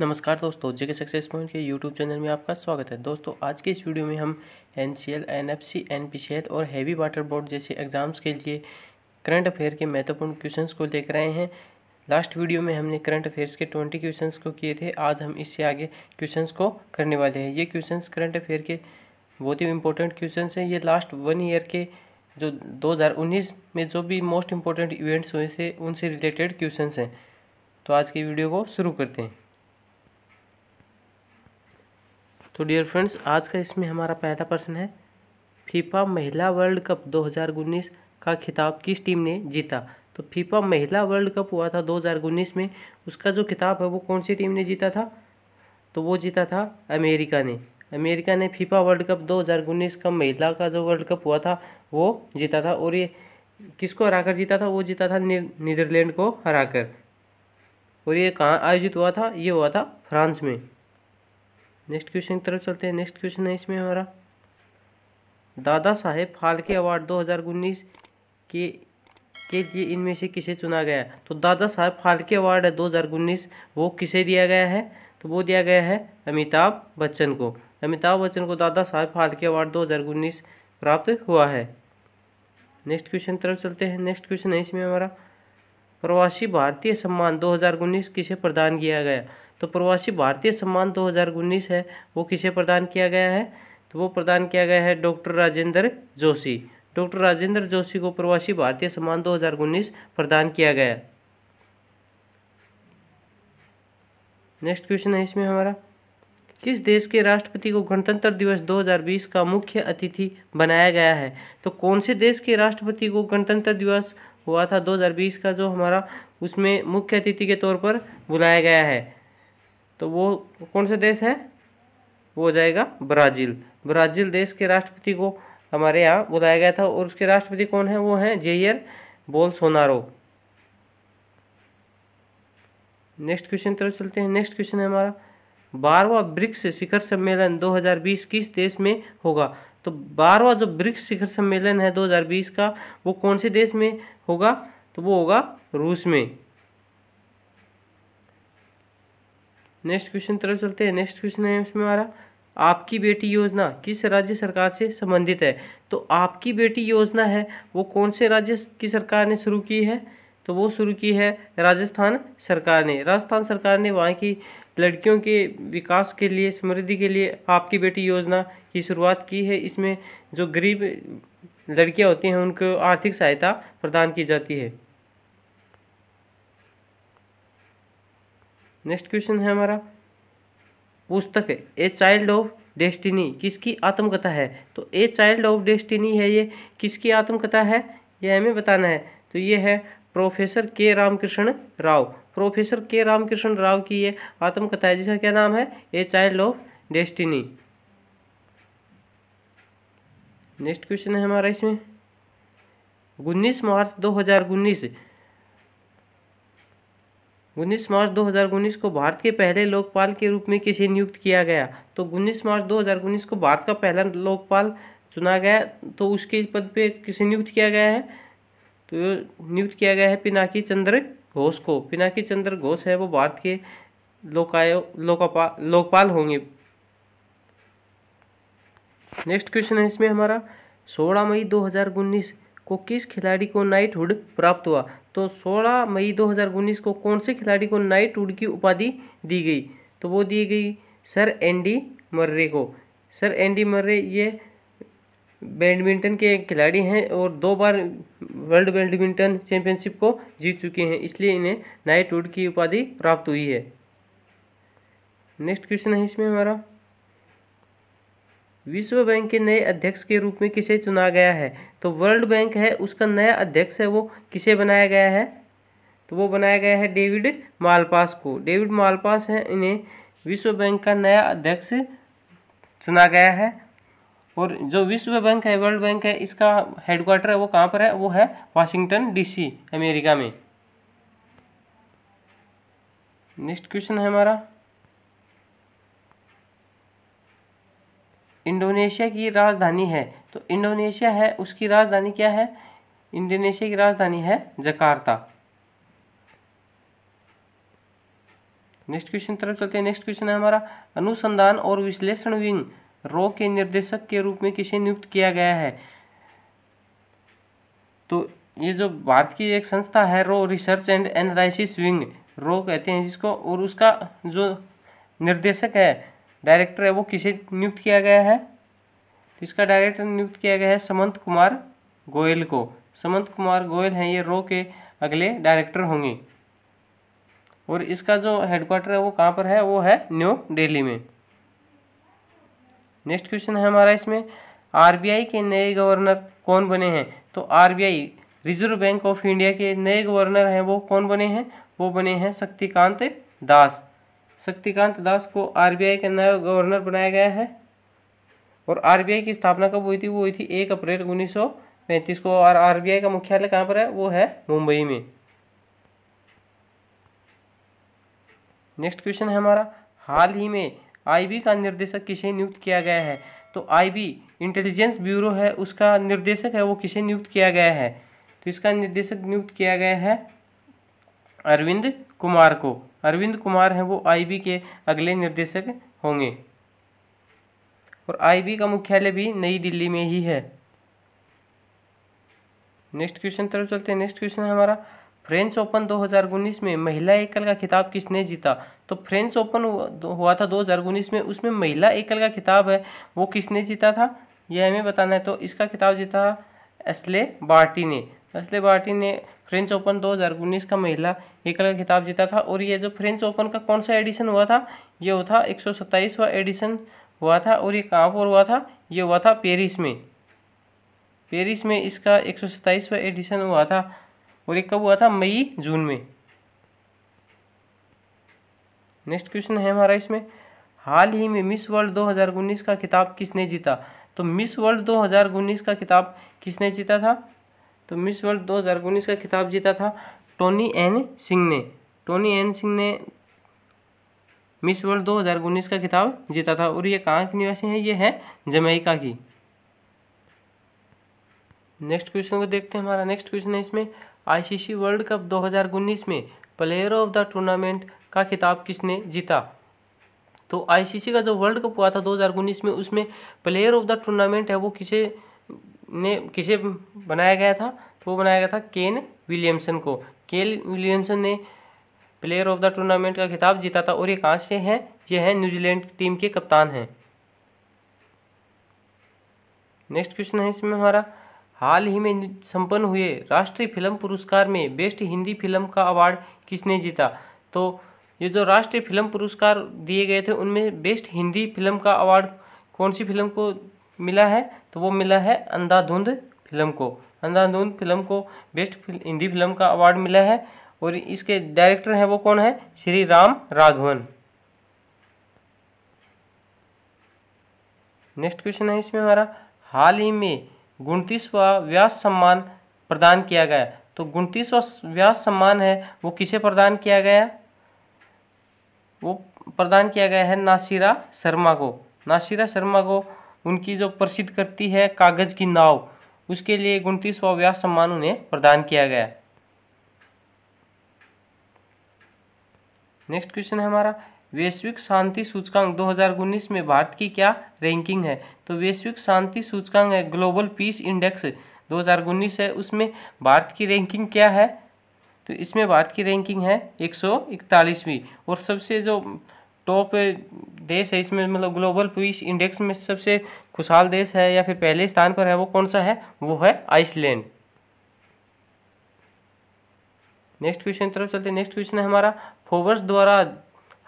नमस्कार दोस्तों J K success point के यूट्यूब चैनल में आपका स्वागत है दोस्तों आज के इस वीडियो में हम N C L N F C N P C L और हैवी वाटर बोर्ड जैसे एग्ज़ाम्स के लिए करंट अफेयर के महत्वपूर्ण क्वेश्चंस को लेकर आए हैं लास्ट वीडियो में हमने करंट अफेयर्स के ट्वेंटी क्वेश्चन को किए थे आज हम इससे आगे क्वेश्चन को करने वाले हैं ये क्वेश्चन करंट अफेयर के बहुत ही इंपॉर्टेंट क्वेश्चन हैं ये लास्ट वन ईयर के जो उन्नीस में जो भी मोस्ट इंपॉर्टेंट इवेंट्स हुए थे उनसे रिलेटेड क्वेश्चन हैं तो आज की वीडियो को शुरू करते हैं तो डियर फ्रेंड्स आज का इसमें हमारा पहला प्रश्न है फीफा महिला वर्ल्ड कप 2019 का खिताब किस टीम ने जीता तो फीफा महिला वर्ल्ड कप हुआ था 2019 में उसका जो खिताब है वो कौन सी टीम ने जीता था तो वो जीता था अमेरिका ने अमेरिका ने फीफा वर्ल्ड कप 2019 का महिला का जो वर्ल्ड कप हुआ था वो जीता था और ये किसको हराकर जीता था वो जीता था नीदरलैंड को हराकर और ये कहाँ आयोजित हुआ था ये हुआ था फ्रांस में नेक्स्ट क्वेश्चन की तरफ चलते हैं नेक्स्ट क्वेश्चन है इसमें हमारा दादा साहेब फाल्के अवार्ड 2019 के के लिए इनमें से किसे चुना गया तो दादा साहेब फाल्के अवार्ड है उन्नीस वो किसे दिया गया है तो वो दिया गया है अमिताभ बच्चन को अमिताभ बच्चन को दादा साहेब फाल्के अवार्ड उन्नीस प्राप्त हुआ है नेक्स्ट क्वेश्चन तरफ चलते हैं नेक्स्ट क्वेश्चन है इसमें हमारा प्रवासी भारतीय सम्मान 2019 किसे प्रदान किया गया तो प्रवासी भारतीय सम्मान दो है वो किसे प्रदान किया गया है तो वो प्रदान किया गया है डॉक्टर राजेंद्र जोशी डॉक्टर राजेंद्र जोशी को प्रवासी भारतीय सम्मान 2019 प्रदान किया गया नेक्स्ट क्वेश्चन है इसमें हमारा किस देश के राष्ट्रपति को गणतंत्र दिवस 2020 का मुख्य अतिथि बनाया गया है तो कौन से देश के राष्ट्रपति को गणतंत्र दिवस हुआ था 2020 का जो हमारा उसमें मुख्य अतिथि के तौर पर बुलाया गया है तो वो कौन सा देश है वो हो जाएगा ब्राज़ील ब्राज़ील देश के राष्ट्रपति को हमारे यहाँ बुलाया गया था और उसके राष्ट्रपति कौन है वो हैं जेयर बोल सोनारो नेक्स्ट क्वेश्चन तरफ चलते हैं नेक्स्ट क्वेश्चन है हमारा बारवा ब्रिक्स शिखर सम्मेलन 2020 किस देश में होगा तो बारवा जो ब्रिक्स शिखर सम्मेलन है 2020 का वो कौन से देश में होगा तो वो होगा रूस में नेक्स्ट क्वेश्चन तरफ चलते हैं नेक्स्ट क्वेश्चन है इसमें हमारा आपकी बेटी योजना किस राज्य सरकार से संबंधित है तो आपकी बेटी योजना है वो कौन से राज्य की सरकार ने शुरू की है तो वो शुरू की है राजस्थान सरकार ने राजस्थान सरकार ने वहाँ की लड़कियों के विकास के लिए समृद्धि के लिए आपकी बेटी योजना की शुरुआत की है इसमें जो गरीब लड़कियाँ होती हैं उनको आर्थिक सहायता प्रदान की जाती है नेक्स्ट क्वेश्चन है हमारा पुस्तक ए चाइल्ड ऑफ डेस्टिनी किसकी आत्मकथा है तो ए चाइल्ड ऑफ डेस्टिनी है ये किसकी आत्मकथा है यह हमें बताना है तो ये है प्रोफेसर के रामकृष्ण राव प्रोफेसर के रामकृष्ण राव की ये आत्मकथा है जिसका क्या नाम है a child of destiny next question है हमारा इसमें उन्नीस मार्च दो हज़ार उन्नीस उन्नीस मार्च 2019 को भारत के पहले लोकपाल के रूप में किसे नियुक्त किया गया तो उन्नीस मार्च 2019 को भारत का पहला लोकपाल चुना गया तो उसके पद पे किसे नियुक्त किया गया है तो नियुक्त किया गया है पिनाकी चंद्र घोष को पिनाकी चंद्र घोष है वो भारत के लोकायो लोकपाल लोकपाल होंगे नेक्स्ट क्वेश्चन है इसमें हमारा सोलह मई दो को किस खिलाड़ी को नाइटहुड प्राप्त हुआ तो 16 मई 2019 को कौन से खिलाड़ी को नाइट नाइटहुड की उपाधि दी गई तो वो दी गई सर एंडी मर्रे को सर एंडी मर्रे ये बैडमिंटन के खिलाड़ी हैं और दो बार वर्ल्ड बैडमिंटन चैंपियनशिप को जीत चुके हैं इसलिए इन्हें नाइट नाइटहुड की उपाधि प्राप्त हुई है नेक्स्ट क्वेश्चन है इसमें हमारा विश्व बैंक के नए अध्यक्ष के रूप में किसे चुना गया है तो वर्ल्ड बैंक है उसका नया अध्यक्ष है वो किसे बनाया गया है तो वो बनाया गया है डेविड मालपास को डेविड मालपास है इन्हें विश्व बैंक का नया अध्यक्ष चुना गया है और जो विश्व बैंक है वर्ल्ड बैंक है इसका हेडक्वार्टर है वो कहाँ पर है वो है वाशिंगटन डीसी अमेरिका में नेक्स्ट क्वेश्चन है हमारा इंडोनेशिया की राजधानी है तो इंडोनेशिया है उसकी राजधानी क्या है इंडोनेशिया की राजधानी है जकार्ता नेक्स्ट क्वेश्चन तरफ चलते हैं नेक्स्ट क्वेश्चन है हमारा अनुसंधान और विश्लेषण विंग रो के निर्देशक के रूप में किसे नियुक्त किया गया है तो ये जो भारत की एक संस्था है रो रिसर्च एंड एनालिसिस विंग रो कहते हैं जिसको और उसका जो निर्देशक है डायरेक्टर है वो किसे नियुक्त किया गया है तो इसका डायरेक्टर नियुक्त किया गया है समंत कुमार गोयल को समंत कुमार गोयल हैं ये रो के अगले डायरेक्टर होंगे और इसका जो हेडक्वार्टर है वो कहाँ पर है वो है न्यू दिल्ली में नेक्स्ट क्वेश्चन है हमारा इसमें आरबीआई के नए गवर्नर कौन बने हैं तो RBI reserve bank of India के नए गवर्नर हैं वो कौन बने हैं वो बने हैं शक्तिकांत दास शक्तिकांत दास को आरबीआई का नया गवर्नर बनाया गया है और आरबीआई की स्थापना कब हुई थी वो हुई थी एक अप्रैल उन्नीस को और आरबीआई का मुख्यालय कहाँ पर है वो है मुंबई में नेक्स्ट क्वेश्चन है हमारा हाल ही में आईबी का निर्देशक किसे नियुक्त किया गया है तो आईबी इंटेलिजेंस ब्यूरो है उसका निर्देशक है वो किसे नियुक्त किया गया है तो इसका निर्देशक नियुक्त किया गया है अरविंद कुमार को अरविंद कुमार हैं वो आईबी के अगले निर्देशक होंगे और आईबी का मुख्यालय भी नई दिल्ली में ही है नेक्स्ट क्वेश्चन तरफ चलते हैं नेक्स्ट क्वेश्चन है हमारा फ्रेंच ओपन 2019 में महिला एकल का खिताब किसने जीता तो फ्रेंच ओपन हुआ था 2019 में उसमें महिला एकल का खिताब है वो किसने जीता था यह हमें बताना है तो इसका खिताब जीता असले बार्टी ने असले बार्टी ने फ्रेंच ओपन 2019 का महिला एकल का खिताब जीता था और ये जो फ्रेंच ओपन का कौन सा एडिशन हुआ था ये हुआ था एक सौ एडिशन हुआ था और ये कहाँ पर हुआ था ये हुआ था पेरिस में पेरिस में इसका एक एडिशन हुआ था और ये कब हुआ था मई जून में नेक्स्ट क्वेश्चन है हमारा इसमें हाल ही में मिस वर्ल्ड 2019 का खिताब किसने जीता तो मिस वर्ल्ड 2019 का खिताब किसने जीता था तो मिस वर्ल्ड 2019 का खिताब जीता था टोनी एन सिंह ने टोनी एन सिंह ने मिस वर्ल्ड 2019 का खिताब जीता था और ये कहाँ की निवासी है ये है जमैका की नेक्स्ट क्वेश्चन को देखते हैं हमारा नेक्स्ट क्वेश्चन है इसमें आईसीसी वर्ल्ड कप 2019 में प्लेयर ऑफ द टूर्नामेंट का खिताब किसने जीता तो आईसीसी का जो वर्ल्ड कप हुआ था 2019 में उसमें प्लेयर ऑफ द टूर्नामेंट है वो किसे ने किसे बनाया गया था तो वो बनाया गया था केन विलियमसन को केन विलियमसन ने प्लेयर ऑफ द टूर्नामेंट का खिताब जीता था और ये कहाँ से हैं ये हैं न्यूजीलैंड टीम के कप्तान हैं नेक्स्ट क्वेश्चन है इसमें हमारा हाल ही में संपन्न हुए राष्ट्रीय फिल्म पुरस्कार में बेस्ट हिंदी फिल्म का अवार्ड किसने जीता तो ये जो राष्ट्रीय फिल्म पुरस्कार दिए गए थे उनमें बेस्ट हिंदी फिल्म का अवार्ड कौन सी फिल्म को मिला है तो वो मिला है अंधाधुंध फिल्म को अंधाधुंध फिल्म को बेस्ट हिंदी फिल्म का अवार्ड मिला है और इसके डायरेक्टर हैं वो कौन है श्री राम राघवन नेक्स्ट क्वेश्चन है इसमें हमारा हाल ही में गुणतीसवा व्यास सम्मान प्रदान किया गया तो गुणतीसवा व्यास सम्मान है वो किसे प्रदान किया गया वो प्रदान किया गया है नासिरा शर्मा को नासिरा शर्मा को उनकी जो प्रसिद्ध करती है कागज़ की नाव उसके लिए एक उनतीसवा व्यास सम्मान उन्हें प्रदान किया गया नेक्स्ट क्वेश्चन है हमारा वैश्विक शांति सूचकांक 2019 में भारत की क्या रैंकिंग है तो वैश्विक शांति सूचकांक है ग्लोबल पीस इंडेक्स 2019 है उसमें भारत की रैंकिंग क्या है तो इसमें भारत की रैंकिंग है एक सौ और सबसे जो टॉप देश है इसमें मतलब ग्लोबल पीस इंडेक्स में सबसे खुशहाल देश है या फिर पहले स्थान पर है वो कौन सा है वो है आइसलैंड नेक्स्ट क्वेश्चन तरफ चलते हैं नेक्स्ट क्वेश्चन है हमारा फोवर्स द्वारा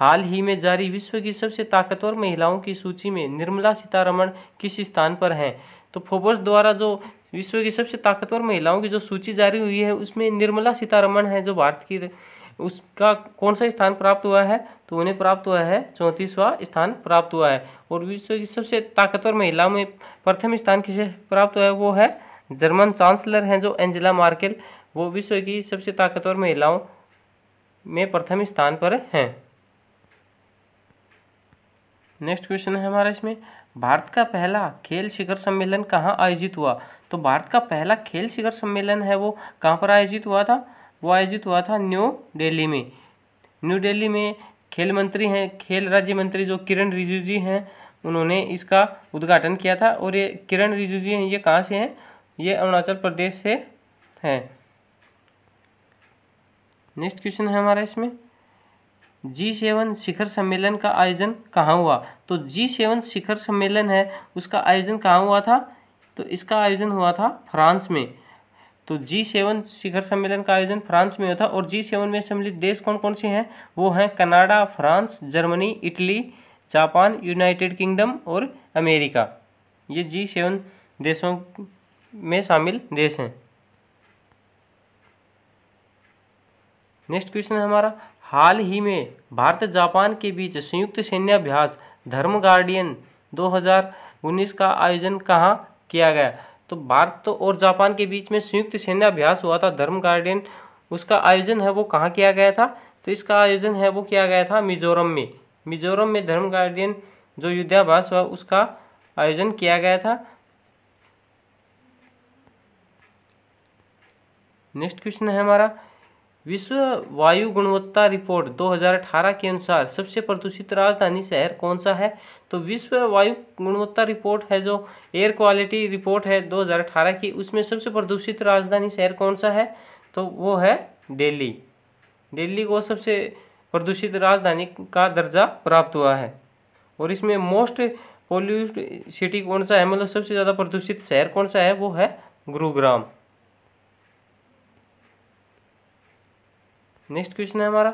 हाल ही में जारी विश्व की सबसे ताकतवर महिलाओं की सूची में निर्मला सीतारमण किस स्थान पर हैं तो फोबर्स द्वारा जो विश्व की सबसे ताकतवर महिलाओं की जो सूची जारी हुई है उसमें निर्मला सीतारमण है जो भारत की उसका कौन सा स्थान प्राप्त हुआ है तो उन्हें प्राप्त हुआ है चौंतीसवां स्थान प्राप्त हुआ है और विश्व की सबसे ताकतवर महिला में प्रथम स्थान किसे प्राप्त हुआ है वो है जर्मन चांसलर हैं जो एंजेला मार्केल वो विश्व की सबसे ताकतवर महिलाओं में प्रथम स्थान पर हैं नेक्स्ट क्वेश्चन है हमारा इसमें भारत का पहला खेल शिखर सम्मेलन कहाँ आयोजित हुआ तो भारत का पहला खेल शिखर सम्मेलन है वो कहाँ पर आयोजित हुआ था वो आयोजित हुआ था न्यू दिल्ली में न्यू दिल्ली में खेल मंत्री हैं खेल राज्य मंत्री जो किरण रिजिजू जी हैं उन्होंने इसका उद्घाटन किया था और ये किरण रिजिजू जी हैं ये कहाँ से हैं ये अरुणाचल प्रदेश से हैं नेक्स्ट क्वेश्चन है हमारा इसमें जी सेवन शिखर सम्मेलन का आयोजन कहाँ हुआ तो जी सेवन शिखर सम्मेलन है उसका आयोजन कहाँ हुआ था तो इसका आयोजन हुआ था फ्रांस में तो जी सेवन शिखर सम्मेलन का आयोजन फ्रांस में हुआ था और जी सेवन में सम्मिलित देश कौन कौन से हैं वो हैं Canada France Germany Italy Japan United Kingdom और अमेरिका ये जी सेवन देशों में शामिल देश हैं नेक्स्ट क्वेश्चन है हमारा हाल ही में भारत जापान के बीच संयुक्त सैन्याभ्यास धर्म गार्डियन 2019 का आयोजन कहाँ किया गया तो भारत तो और जापान के बीच में संयुक्त अभ्यास हुआ था धर्म गार्डन उसका आयोजन है वो कहाँ किया गया था तो इसका आयोजन है वो किया गया था मिजोरम में मिजोरम में धर्म गार्डियन जो युद्धाभ्यास हुआ उसका आयोजन किया गया था नेक्स्ट क्वेश्चन है हमारा विश्व वायु गुणवत्ता रिपोर्ट 2018 के अनुसार सबसे प्रदूषित राजधानी शहर कौन सा है तो विश्व वायु गुणवत्ता रिपोर्ट है जो एयर क्वालिटी रिपोर्ट है 2018 की उसमें सबसे प्रदूषित राजधानी शहर कौन सा है तो वो है दिल्ली दिल्ली को सबसे प्रदूषित राजधानी का दर्जा प्राप्त हुआ है और इसमें मोस्ट पोल्यूट सिटी कौन सा है मतलब सबसे ज़्यादा प्रदूषित शहर कौन सा है वो है गुरुग्राम नेक्स्ट क्वेश्चन है हमारा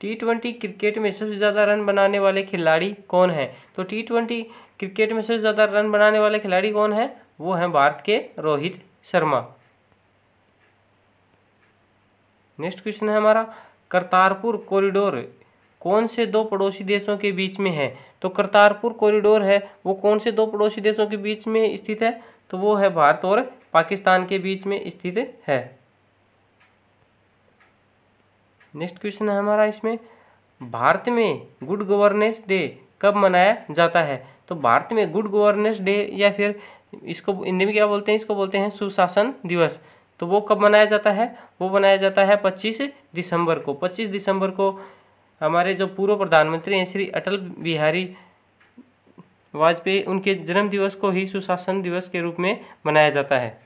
टी ट्वेंटी क्रिकेट में सबसे ज़्यादा रन बनाने वाले खिलाड़ी कौन है तो टी ट्वेंटी क्रिकेट में सबसे ज़्यादा रन बनाने वाले खिलाड़ी कौन है वो हैं भारत के रोहित शर्मा नेक्स्ट क्वेश्चन है हमारा करतारपुर कॉरिडोर कौन से दो पड़ोसी देशों के बीच में है तो करतारपुर कॉरिडोर है वो कौन से दो पड़ोसी देशों के बीच में स्थित है तो वो है भारत और पाकिस्तान के बीच में स्थित है नेक्स्ट क्वेश्चन है हमारा इसमें भारत में गुड गवर्नेंस डे कब मनाया जाता है तो भारत में गुड गवर्नेंस डे या फिर इसको हिंदी में क्या बोलते हैं इसको बोलते हैं सुशासन दिवस तो वो कब मनाया जाता है वो मनाया जाता है पच्चीस दिसंबर को पच्चीस दिसंबर को हमारे जो पूर्व प्रधानमंत्री हैं श्री अटल बिहारी वाजपेयी उनके जन्म दिवस को ही सुशासन दिवस के रूप में मनाया जाता है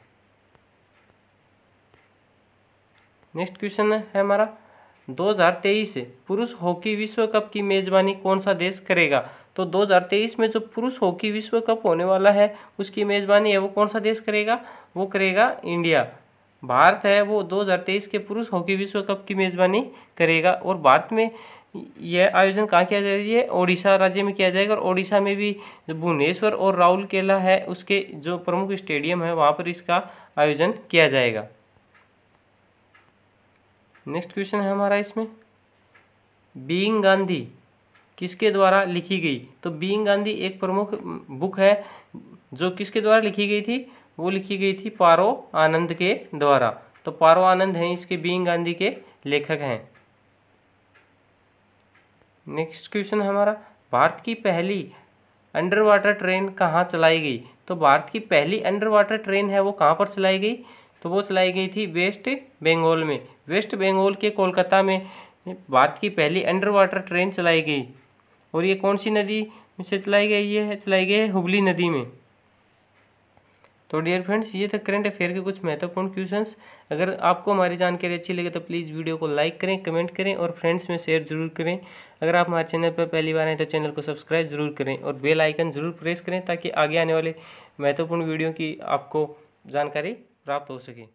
नेक्स्ट क्वेश्चन है हमारा 2023 पुरुष हॉकी विश्व कप की मेज़बानी कौन सा देश करेगा तो 2023 में जो पुरुष हॉकी विश्व कप होने वाला है उसकी मेज़बानी है वो कौन सा देश करेगा वो करेगा इंडिया भारत है वो 2023 के पुरुष हॉकी विश्व कप की मेज़बानी करेगा और भारत में यह आयोजन कहाँ किया जा रही है ओडिशा राज्य में किया जाएगा और ओडिशा में भी भुवनेश्वर और राहुल केला है उसके जो प्रमुख स्टेडियम है वहाँ पर इसका आयोजन किया जाएगा नेक्स्ट क्वेश्चन है हमारा इसमें बीइंग गांधी किसके द्वारा लिखी गई तो बीइंग गांधी एक प्रमुख बुक है जो किसके द्वारा लिखी गई थी वो लिखी गई थी पारो आनंद के द्वारा तो पारो आनंद हैं इसके बीइंग गांधी के लेखक हैं नेक्स्ट क्वेश्चन हमारा भारत की पहली अंडर वाटर ट्रेन कहाँ चलाई गई तो भारत की पहली अंडर वाटर ट्रेन है वो कहाँ पर चलाई गई तो वो चलाई गई थी वेस्ट बंगाल में वेस्ट बंगाल के कोलकाता में भारत की पहली अंडर वाटर ट्रेन चलाई गई और ये कौन सी नदी से चलाई गई ये है चलाई गई है हुबली नदी में तो डियर फ्रेंड्स ये थे करंट अफेयर के कुछ महत्वपूर्ण क्वेश्चंस अगर आपको हमारी जानकारी अच्छी लगे तो प्लीज़ वीडियो को लाइक करें कमेंट करें और फ्रेंड्स में शेयर जरूर करें अगर आप हमारे चैनल पर पहली बार हैं तो चैनल को सब्सक्राइब जरूर करें और बेल आइकन ज़रूर प्रेस करें ताकि आगे आने वाले महत्वपूर्ण वीडियो की आपको जानकारी प्राप्त हो सके